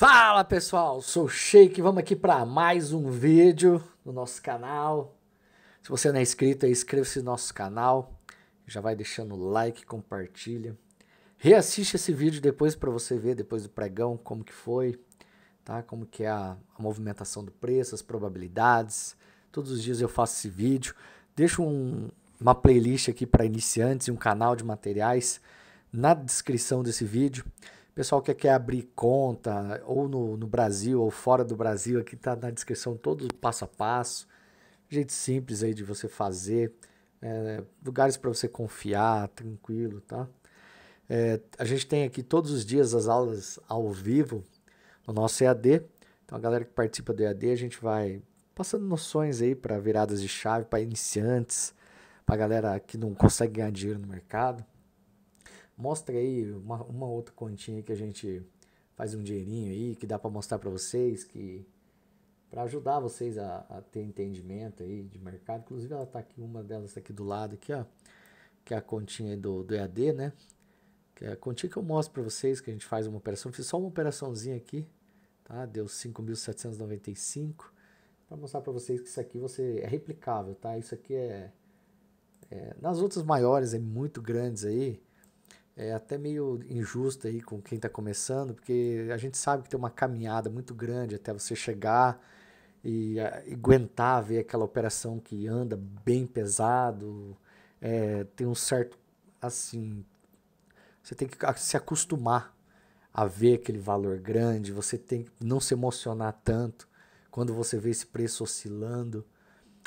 Fala pessoal, sou o Sheik, vamos aqui para mais um vídeo no nosso canal. Se você não é inscrito, inscreva-se no nosso canal, já vai deixando o like, compartilha. Reassiste esse vídeo depois para você ver, depois do pregão, como que foi, tá? como que é a, a movimentação do preço, as probabilidades. Todos os dias eu faço esse vídeo. Deixo um, uma playlist aqui para iniciantes e um canal de materiais na descrição desse vídeo pessoal que quer abrir conta, ou no, no Brasil, ou fora do Brasil, aqui está na descrição todo o passo a passo, jeito simples aí de você fazer, é, lugares para você confiar, tranquilo, tá? É, a gente tem aqui todos os dias as aulas ao vivo no nosso EAD. Então, a galera que participa do EAD, a gente vai passando noções aí para viradas de chave, para iniciantes, para galera que não consegue ganhar dinheiro no mercado. Mostra aí uma, uma outra continha que a gente faz um dinheirinho aí, que dá para mostrar para vocês, que para ajudar vocês a, a, ter entendimento aí de mercado. Inclusive ela tá aqui, uma delas tá aqui do lado aqui, ó, que é a continha do, do EAD, né? Que é a continha que eu mostro para vocês, que a gente faz uma operação. Fiz só uma operaçãozinha aqui, tá? Deu 5.795 para mostrar para vocês que isso aqui você é replicável, tá? Isso aqui é, é, nas outras maiores, é muito grandes aí, é até meio injusto aí com quem está começando, porque a gente sabe que tem uma caminhada muito grande até você chegar e, a, e aguentar ver aquela operação que anda bem pesado, é, tem um certo assim, você tem que se acostumar a ver aquele valor grande, você tem que não se emocionar tanto quando você vê esse preço oscilando.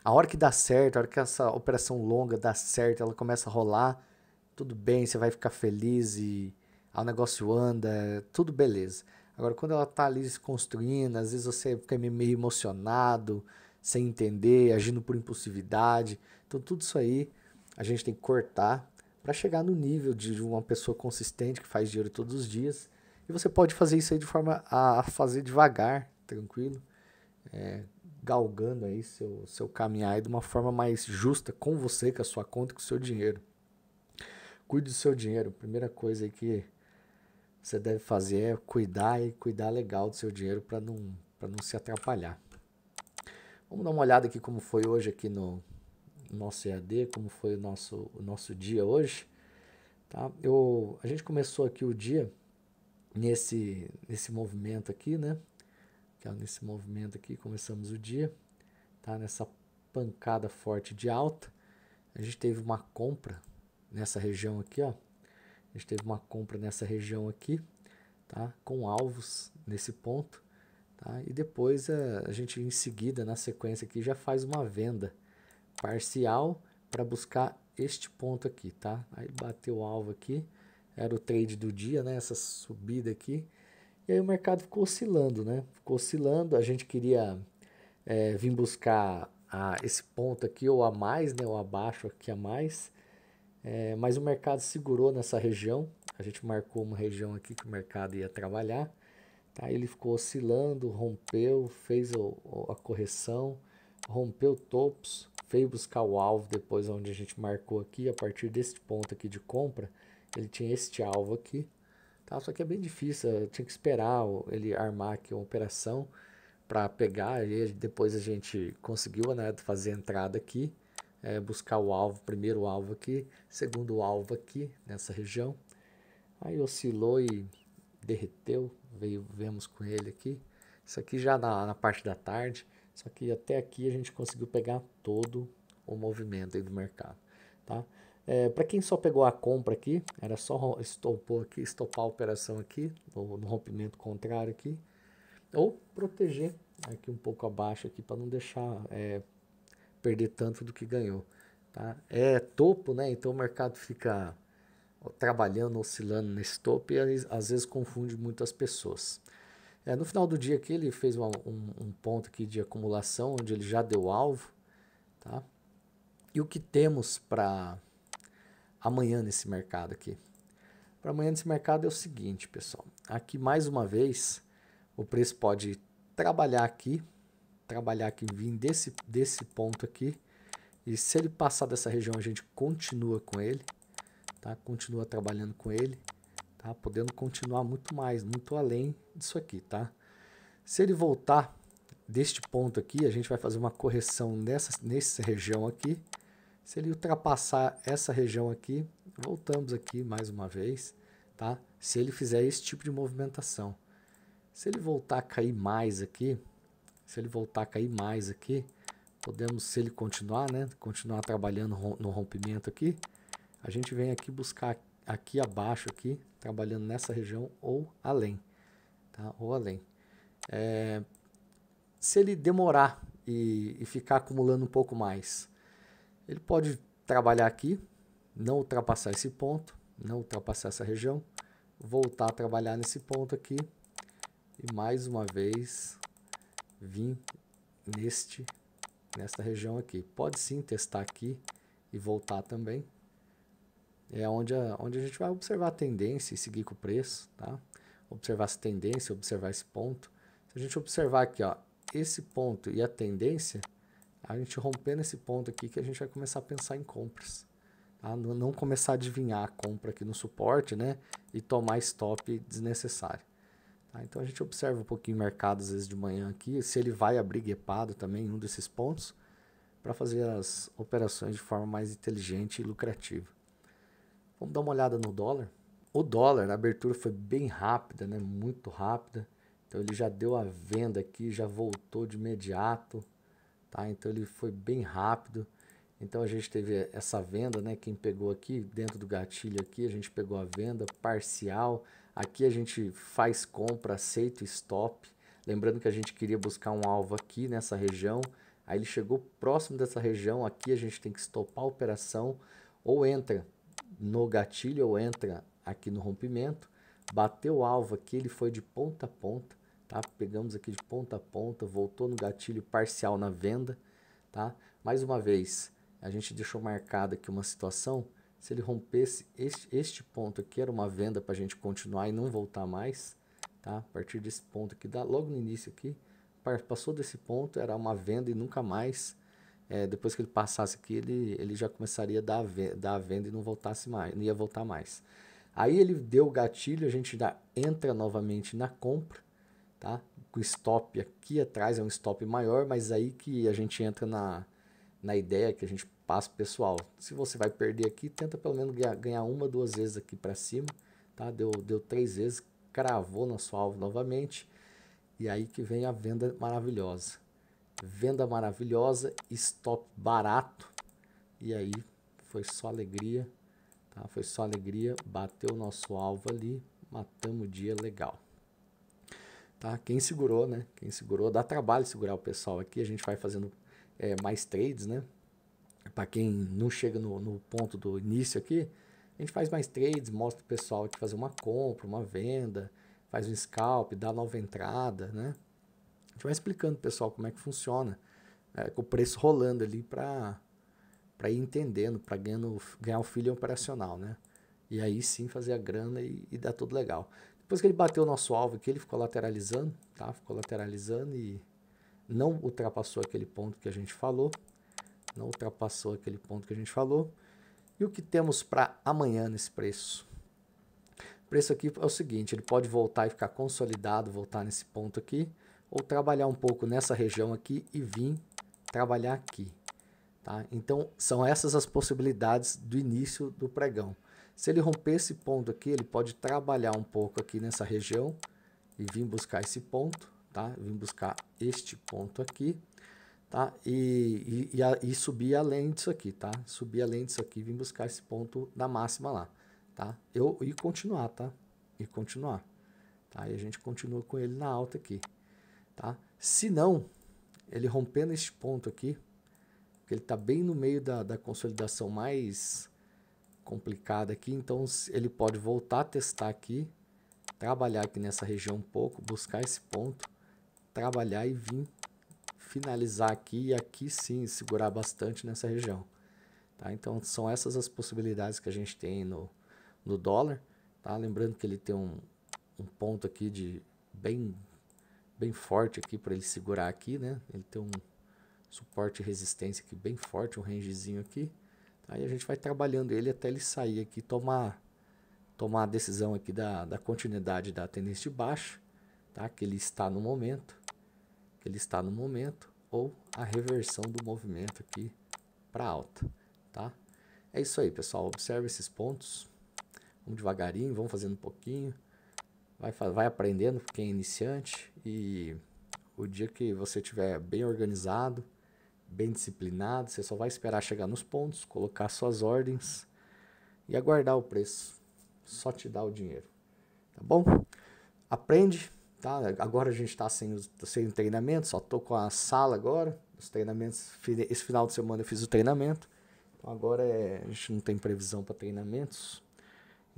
A hora que dá certo, a hora que essa operação longa dá certo, ela começa a rolar, tudo bem, você vai ficar feliz e o negócio anda, tudo beleza. Agora, quando ela está ali se construindo, às vezes você fica meio emocionado, sem entender, agindo por impulsividade. Então, tudo isso aí a gente tem que cortar para chegar no nível de uma pessoa consistente que faz dinheiro todos os dias. E você pode fazer isso aí de forma a fazer devagar, tranquilo, é, galgando aí seu, seu caminhar aí de uma forma mais justa com você, com a sua conta, com o seu dinheiro cuide do seu dinheiro. primeira coisa que você deve fazer é cuidar e cuidar legal do seu dinheiro para não, para não se atrapalhar. Vamos dar uma olhada aqui como foi hoje aqui no nosso EAD, como foi o nosso, o nosso dia hoje. Tá? Eu, a gente começou aqui o dia nesse, nesse movimento aqui, né? É nesse movimento aqui, começamos o dia, tá? Nessa pancada forte de alta. A gente teve uma compra nessa região aqui, ó. A gente teve uma compra nessa região aqui, tá? Com alvos nesse ponto, tá? E depois a, eh, a gente em seguida, na sequência aqui, já faz uma venda parcial para buscar este ponto aqui, tá? Aí bateu o alvo aqui, era o trade do dia, né? Essa subida aqui. E aí o mercado ficou oscilando, né? Ficou oscilando, a gente queria é, vir buscar a, esse ponto aqui ou a mais, né? Ou abaixo aqui a mais. É, mas o mercado segurou nessa região. A gente marcou uma região aqui que o mercado ia trabalhar. Tá? Ele ficou oscilando, rompeu, fez o, a correção, rompeu topos, veio buscar o alvo depois onde a gente marcou aqui. A partir desse ponto aqui de compra, ele tinha este alvo aqui. Tá? Só que é bem difícil, tinha que esperar ele armar aqui uma operação para pegar. E depois a gente conseguiu né, fazer a entrada aqui é, buscar o alvo, primeiro alvo aqui, segundo alvo aqui, nessa região. Aí oscilou e derreteu, veio, vemos com ele aqui. Isso aqui já na, na parte da tarde, só que até aqui a gente conseguiu pegar todo o movimento aí do mercado, tá? É, para quem só pegou a compra aqui, era só estopar aqui, estopar a operação aqui, no, no rompimento contrário aqui, ou proteger aqui um pouco abaixo aqui para não deixar é, perder tanto do que ganhou. Tá? É topo, né? Então o mercado fica trabalhando, oscilando nesse topo e às vezes confunde muito as pessoas. É, no final do dia aqui ele fez uma, um, um, ponto aqui de acumulação onde ele já deu alvo, tá? E o que temos para amanhã nesse mercado aqui? Para amanhã nesse mercado é o seguinte, pessoal. Aqui mais uma vez o preço pode trabalhar aqui trabalhar aqui, em desse, desse ponto aqui. E se ele passar dessa região, a gente continua com ele, tá? Continua trabalhando com ele, tá? Podendo continuar muito mais, muito além disso aqui, tá? Se ele voltar deste ponto aqui, a gente vai fazer uma correção nessa, nessa região aqui. Se ele ultrapassar essa região aqui, voltamos aqui mais uma vez, tá? Se ele fizer esse tipo de movimentação. Se ele voltar a cair mais aqui, se ele voltar a cair mais aqui, podemos, se ele continuar, né, continuar trabalhando no rompimento aqui, a gente vem aqui buscar aqui abaixo aqui, trabalhando nessa região ou além, tá? Ou além. É, se ele demorar e, e ficar acumulando um pouco mais, ele pode trabalhar aqui, não ultrapassar esse ponto, não ultrapassar essa região, voltar a trabalhar nesse ponto aqui e mais uma vez vim neste nesta região aqui. Pode sim testar aqui e voltar também. É onde a, onde a gente vai observar a tendência e seguir com o preço, tá? Observar essa tendência, observar esse ponto. Se a gente observar aqui, ó, esse ponto e a tendência, a gente rompendo esse ponto aqui que a gente vai começar a pensar em compras. Tá? Não começar a adivinhar a compra aqui no suporte, né? E tomar stop desnecessário. Tá? Então a gente observa um pouquinho o mercado às vezes de manhã aqui, se ele vai abrir guepado também, um desses pontos, para fazer as operações de forma mais inteligente e lucrativa. Vamos dar uma olhada no dólar. O dólar, a abertura foi bem rápida, né? muito rápida. Então ele já deu a venda aqui, já voltou de imediato. Tá? Então ele foi bem rápido. Então a gente teve essa venda, né? Quem pegou aqui dentro do gatilho aqui, a gente pegou a venda parcial. Aqui a gente faz compra, aceita stop. Lembrando que a gente queria buscar um alvo aqui nessa região. Aí ele chegou próximo dessa região aqui, a gente tem que estopar a operação ou entra no gatilho ou entra aqui no rompimento. Bateu o alvo aqui, ele foi de ponta a ponta, tá? Pegamos aqui de ponta a ponta, voltou no gatilho parcial na venda, tá? Mais uma vez, a gente deixou marcada aqui uma situação se ele rompesse este, este ponto aqui, era uma venda para a gente continuar e não voltar mais, tá? A partir desse ponto aqui, dá, logo no início aqui, passou desse ponto, era uma venda e nunca mais, é, depois que ele passasse aqui, ele, ele já começaria a dar, dar a venda e não voltasse mais, não ia voltar mais. Aí ele deu o gatilho, a gente dá, entra novamente na compra, tá? Com stop aqui atrás, é um stop maior, mas aí que a gente entra na, na ideia que a gente passa pessoal. Se você vai perder aqui, tenta pelo menos ganhar, ganhar uma, duas vezes aqui para cima, tá? Deu, deu três vezes, cravou na sua alvo novamente. E aí que vem a venda maravilhosa. Venda maravilhosa, stop barato. E aí foi só alegria, tá? Foi só alegria, bateu o nosso alvo ali, matamos o dia legal. Tá? Quem segurou, né? Quem segurou, dá trabalho segurar o pessoal aqui, a gente vai fazendo é, mais trades, né? Para quem não chega no, no, ponto do início aqui, a gente faz mais trades, mostra o pessoal aqui fazer uma compra, uma venda, faz um scalp, dá nova entrada, né? A gente vai explicando pro pessoal como é que funciona, é, com o preço rolando ali para para ir entendendo, para ganhar o feeling operacional, né? E aí sim fazer a grana e, e dar tudo legal. Depois que ele bateu o nosso alvo aqui, ele ficou lateralizando, tá? Ficou lateralizando e não ultrapassou aquele ponto que a gente falou, não ultrapassou aquele ponto que a gente falou. E o que temos para amanhã nesse preço? O preço aqui é o seguinte, ele pode voltar e ficar consolidado, voltar nesse ponto aqui, ou trabalhar um pouco nessa região aqui e vir trabalhar aqui. Tá? Então, são essas as possibilidades do início do pregão. Se ele romper esse ponto aqui, ele pode trabalhar um pouco aqui nessa região e vir buscar esse ponto, tá? vim buscar este ponto aqui, tá? E, e, e, a, e subir além disso aqui, tá? Subir além disso aqui, vim buscar esse ponto da máxima lá, tá? Eu, e continuar, tá? E continuar, tá? E a gente continua com ele na alta aqui, tá? Se não, ele rompendo este ponto aqui, que ele está bem no meio da, da consolidação mais complicada aqui, então ele pode voltar a testar aqui, trabalhar aqui nessa região um pouco, buscar esse ponto, trabalhar e vir finalizar aqui e aqui sim segurar bastante nessa região. Tá? Então são essas as possibilidades que a gente tem no, no dólar. Tá? Lembrando que ele tem um, um ponto aqui de bem, bem forte aqui para ele segurar aqui. Né? Ele tem um suporte e resistência aqui bem forte, um rangezinho aqui. Aí tá? a gente vai trabalhando ele até ele sair aqui e tomar, tomar a decisão aqui da, da continuidade da tendência de baixa, tá? que ele está no momento ele está no momento, ou a reversão do movimento aqui para alta, tá? É isso aí, pessoal. Observe esses pontos. Vamos devagarinho, vamos fazendo um pouquinho. Vai, vai aprendendo, quem é iniciante. E o dia que você estiver bem organizado, bem disciplinado, você só vai esperar chegar nos pontos, colocar suas ordens e aguardar o preço. Só te dá o dinheiro. Tá bom? Aprende Tá? Agora a gente está sem, sem treinamento, só estou com a sala agora. Os treinamentos, esse final de semana eu fiz o treinamento. Então agora é, a gente não tem previsão para treinamentos.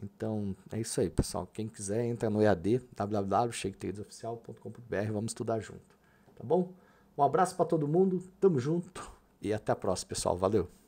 Então é isso aí, pessoal. Quem quiser, entra no EAD, www.shaketradesoficial.com.br. Vamos estudar junto. Tá bom? Um abraço para todo mundo, tamo junto e até a próxima, pessoal. Valeu!